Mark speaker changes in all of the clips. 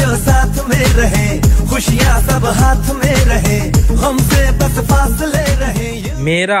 Speaker 1: जो साथ में रहे खुशियाँ सब हाथ में रहे हमसे बस बस फासले रहे मेरा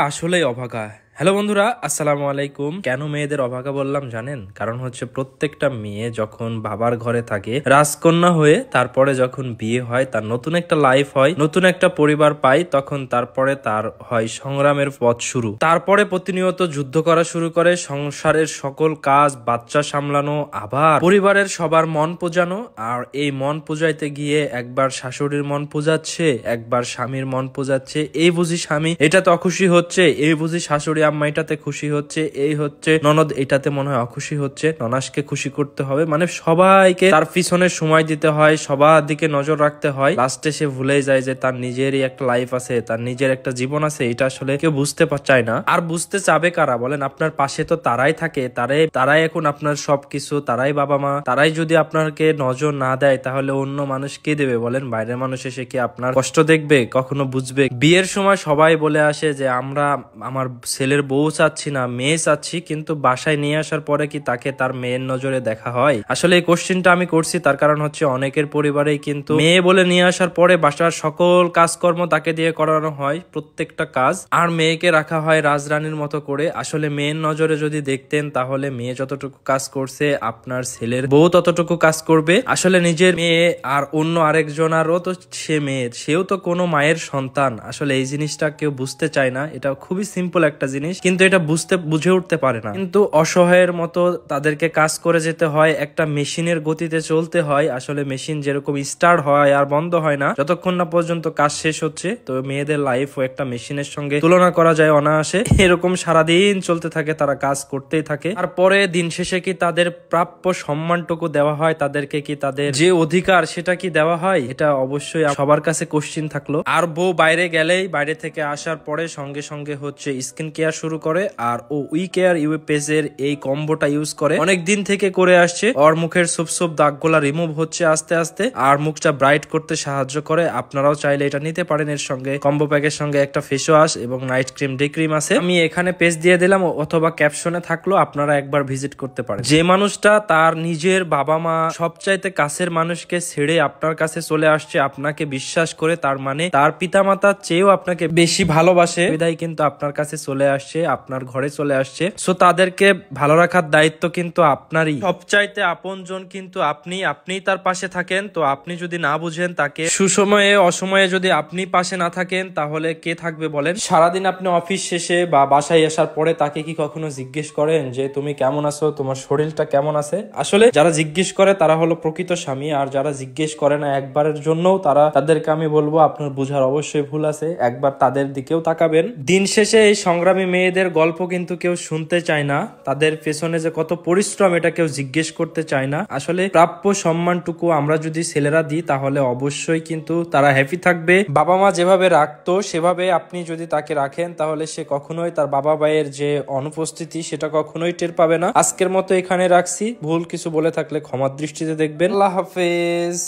Speaker 1: अभागा है হ্যালো বন্ধুরা আসসালামু আলাইকুম কেন মেয়েদের অভাগা বললাম জানেন কারণ হচ্ছে প্রত্যেকটা মেয়ে যখন বাবার ঘরে থাকে রাজকন্যা হয়ে তারপরে যখন বিয়ে হয় তার নতুন একটা লাইফ হয় নতুন একটা পরিবার পায় তখন তারপরে তার হয় সংগ্রামের পথ শুরু তারপরে প্রতিনিয়ত যুদ্ধ করা শুরু করে সংসারের সকল কাজ বাচ্চা সামলানো আবার পরিবারের সবার মন পূজানো আর এই মন পূজাইতে গিয়ে একবার শাশুড়ির মন পূজাচ্ছে একবার স্বামীর মন পূজাচ্ছে এই বুঝি স্বামী এটা তখুশি হচ্ছে এই বুঝি শাশুড়ি আম্মা এটাতে খুশি হচ্ছে এই হচ্ছে ননদ এটাতে মনে হয় অখুশি হচ্ছে ননাসকে খুশি করতে হবে মানে সবাইকে তার পিছনে সময় দিতে হয় সবার দিকে নজর রাখতে হয় লাস্টে সে ভুলে যায় যে তার নিজেরই একটা লাইফ আছে তার নিজের একটা জীবন আছে এটা আসলে কেউ বুঝতে চায় না আর বুঝতে চাবে কারা বলেন আপনার পাশে তো তারাই থাকে তারাই তারাই এখন আপনার সবকিছু তারাই বাবা মা তারাই যদি আপনাকে নজর না দেয় তাহলে অন্য মানুষ কে দেবে বলেন বাইরের মানুষ এসে কি আপনার কষ্ট দেখবে কখনো বুঝবে বিয়ের সময় সবাই বলে আসে যে আমরা আমার ছেলে ছেলের বউ চাচ্ছি না মেয়ে চাচ্ছি কিন্তু বাসায় নিয়ে আসার পরে কি তাকে তার মেয়ের নজরে দেখা হয় আসলে এই কোশ্চেনটা আমি করছি তার কারণ হচ্ছে অনেকের পরিবারেই কিন্তু মেয়ে বলে নিয়ে আসার পরে বাসার সকল কাজকর্ম তাকে দিয়ে করানো হয় প্রত্যেকটা কাজ আর মেয়েকে রাখা হয় রাজরানীর মতো করে আসলে মেয়ের নজরে যদি দেখতেন তাহলে মেয়ে যতটুকু কাজ করছে আপনার ছেলের বউ ততটুকু কাজ করবে আসলে নিজের মেয়ে আর অন্য আরেকজন আরও তো সে মেয়ের সেও তো কোনো মায়ের সন্তান আসলে এই জিনিসটা কেউ বুঝতে চায় না এটা খুবই সিম্পল একটা জিনিস জিনিস কিন্তু এটা বুঝতে বুঝে উঠতে পারে না কিন্তু অসহায়ের মতো তাদেরকে কাজ করে যেতে হয় একটা মেশিনের গতিতে চলতে হয় আসলে মেশিন যেরকম স্টার্ট হয় আর বন্ধ হয় না যতক্ষণ না পর্যন্ত কাজ শেষ হচ্ছে তো মেয়েদের লাইফ ও একটা মেশিনের সঙ্গে তুলনা করা যায় অনায়াসে এরকম সারাদিন চলতে থাকে তারা কাজ করতেই থাকে আর পরে দিন শেষে কি তাদের প্রাপ্য সম্মানটুকু দেওয়া হয় তাদেরকে কি তাদের যে অধিকার সেটা কি দেওয়া হয় এটা অবশ্যই সবার কাছে কোশ্চিন থাকলো আর বউ বাইরে গেলেই বাইরে থেকে আসার পরে সঙ্গে সঙ্গে হচ্ছে স্কিন কেয়ার শুরু করে আর ও উই কেয়ার ইউ এর এই কম্বোটা ইউজ করে অনেক দিন থেকে করে আসছে ওর মুখের সুপ সুপ দাগগুলা রিমুভ হচ্ছে আস্তে আস্তে আর মুখটা ব্রাইট করতে সাহায্য করে আপনারাও চাইলে এটা নিতে পারেন এর সঙ্গে কম্বো প্যাকের সঙ্গে একটা ফেস ওয়াশ এবং নাইট ক্রিম ডে ক্রিম আছে আমি এখানে পেজ দিয়ে দিলাম অথবা ক্যাপশনে থাকলো আপনারা একবার ভিজিট করতে পারেন যে মানুষটা তার নিজের বাবা মা সবচাইতে কাছের মানুষকে ছেড়ে আপনার কাছে চলে আসছে আপনাকে বিশ্বাস করে তার মানে তার মাতার চেয়েও আপনাকে বেশি ভালোবাসে বিদায় কিন্তু আপনার কাছে চলে আসছে আসছে আপনার ঘরে চলে আসছে সো তাদেরকে ভালো রাখার দায়িত্ব কিন্তু আপনারই সবচাইতে আপন জন কিন্তু আপনি আপনি তার পাশে থাকেন তো আপনি যদি না বুঝেন তাকে সুসময়ে অসময়ে যদি আপনি পাশে না থাকেন তাহলে কে থাকবে বলেন সারাদিন আপনি অফিস শেষে বা বাসায় আসার পরে তাকে কি কখনো জিজ্ঞেস করেন যে তুমি কেমন আছো তোমার শরীরটা কেমন আছে আসলে যারা জিজ্ঞেস করে তারা হলো প্রকৃত স্বামী আর যারা জিজ্ঞেস করে না একবারের জন্য তারা তাদেরকে আমি বলবো আপনার বুঝার অবশ্যই ভুল আছে একবার তাদের দিকেও তাকাবেন দিন শেষে এই সংগ্রামী মেয়েদের গল্প কিন্তু কেউ শুনতে চায় না তাদের পেছনে যে কত পরিশ্রম এটা কেউ জিজ্ঞেস করতে চায় না আসলে প্রাপ্য সম্মানটুকু আমরা যদি ছেলেরা দিই তাহলে অবশ্যই কিন্তু তারা হ্যাপি থাকবে বাবা মা যেভাবে রাখতো সেভাবে আপনি যদি তাকে রাখেন তাহলে সে কখনোই তার বাবা ভাইয়ের যে অনুপস্থিতি সেটা কখনোই টের পাবে না আজকের মতো এখানে রাখছি ভুল কিছু বলে থাকলে ক্ষমার দৃষ্টিতে দেখবেন আল্লাহ হাফেজ